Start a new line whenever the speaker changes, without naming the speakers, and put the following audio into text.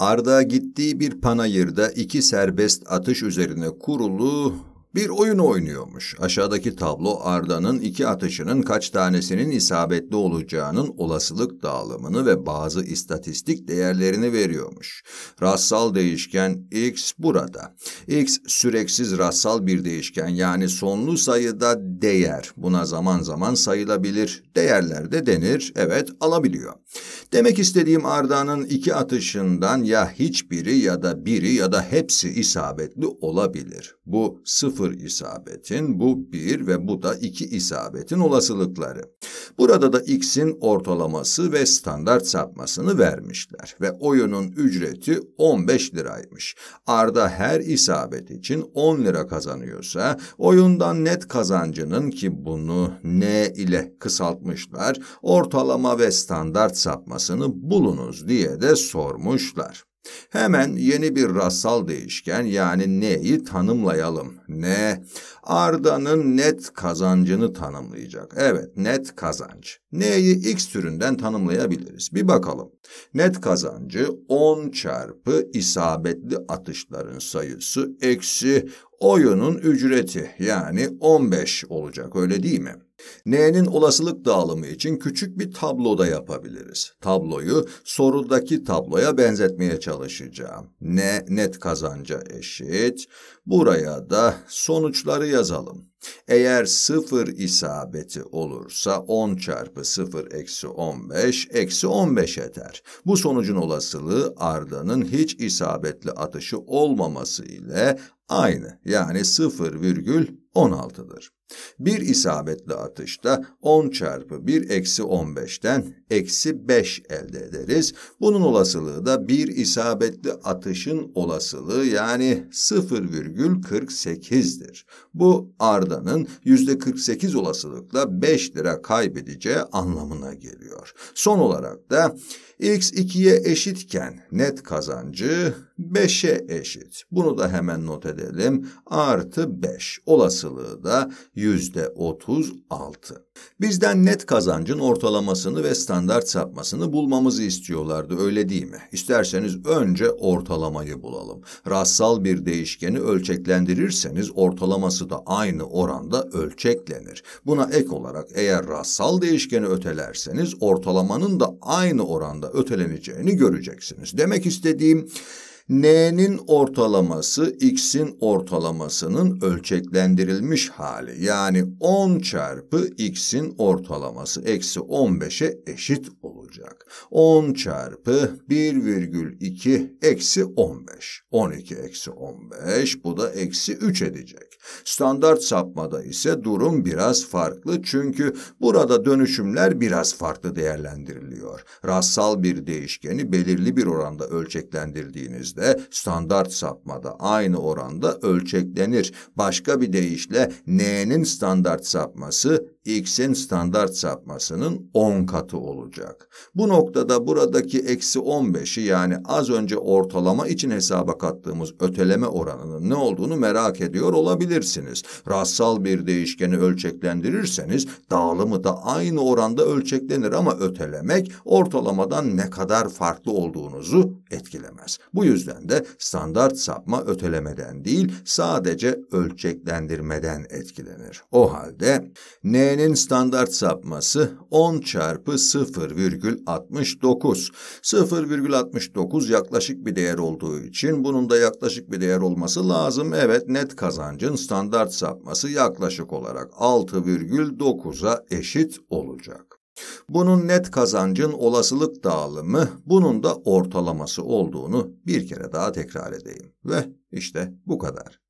Arda gittiği bir panayırda iki serbest atış üzerine kurulu bir oyun oynuyormuş. Aşağıdaki tablo Arda'nın iki atışının kaç tanesinin isabetli olacağının olasılık dağılımını ve bazı istatistik değerlerini veriyormuş. Rassal değişken x burada. x süreksiz rassal bir değişken yani sonlu sayıda değer. Buna zaman zaman sayılabilir. Değerler de denir. Evet alabiliyor. Demek istediğim Arda'nın iki atışından ya hiçbiri ya da biri ya da hepsi isabetli olabilir. Bu sıfır sıfır isabetin, bu 1 ve bu da 2 isabetin olasılıkları. Burada da x'in ortalaması ve standart sapmasını vermişler ve oyunun ücreti 15 liraymış. Arda her isabet için 10 lira kazanıyorsa oyundan net kazancının ki bunu n ile kısaltmışlar ortalama ve standart sapmasını bulunuz diye de sormuşlar. Hemen yeni bir rastsal değişken yani ne'yi tanımlayalım. Ne? Arda'nın net kazancını tanımlayacak. Evet, net kazanç. Ne'yi x türünden tanımlayabiliriz. Bir bakalım. Net kazancı 10 çarpı isabetli atışların sayısı eksi oyunun ücreti yani 15 olacak öyle değil mi? N'nin olasılık dağılımı için küçük bir tablo da yapabiliriz. Tabloyu sorudaki tabloya benzetmeye çalışacağım. N net kazanca eşit, Buraya da sonuçları yazalım. Eğer 0 isabeti olursa 10 çarpı 0 eksi 15 eksi 15 eder. Bu sonucun olasılığı Arda'nın hiç isabetli atışı olmaması ile aynı yani 0,16'dır. Bir isabetli atışta 10 çarpı 1 eksi 15'ten eksi 5 elde ederiz. Bunun olasılığı da bir isabetli atışın olasılığı yani 0, 48'dir. Bu Arda'nın %48 olasılıkla 5 lira kaybedeceği anlamına geliyor. Son olarak da x 2'ye eşitken net kazancı 5'e eşit. Bunu da hemen not edelim. Artı 5 olasılığı da %36. Bizden net kazancın ortalamasını ve standart sapmasını bulmamızı istiyorlardı öyle değil mi? İsterseniz önce ortalamayı bulalım. Rassal bir değişkeni ölçelim ölçeklendirirseniz ortalaması da aynı oranda ölçeklenir. Buna ek olarak eğer rastsal değişkeni ötelerseniz ortalamanın da aynı oranda öteleneceğini göreceksiniz. Demek istediğim n'nin ortalaması x'in ortalamasının ölçeklendirilmiş hali. Yani 10 çarpı x'in ortalaması eksi 15'e eşit olacak. 10 çarpı 1,2 eksi 15. 12 eksi 15 bu da eksi 3 edecek. Standart sapmada ise durum biraz farklı çünkü burada dönüşümler biraz farklı değerlendiriliyor. Rassal bir değişkeni belirli bir oranda ölçeklendirdiğinizde ve standart sapmada aynı oranda ölçeklenir. Başka bir deyişle n'nin standart sapması x'in standart sapmasının 10 katı olacak. Bu noktada buradaki eksi 15'i yani az önce ortalama için hesaba kattığımız öteleme oranının ne olduğunu merak ediyor olabilirsiniz. Rassal bir değişkeni ölçeklendirirseniz dağılımı da aynı oranda ölçeklenir ama ötelemek ortalamadan ne kadar farklı olduğunuzu etkilemez. Bu yüzden de standart sapma ötelemeden değil sadece ölçeklendirmeden etkilenir. O halde ne M'nin standart sapması 10 çarpı 0,69. 0,69 yaklaşık bir değer olduğu için bunun da yaklaşık bir değer olması lazım. Evet net kazancın standart sapması yaklaşık olarak 6,9'a eşit olacak. Bunun net kazancın olasılık dağılımı, bunun da ortalaması olduğunu bir kere daha tekrar edeyim. Ve işte bu kadar.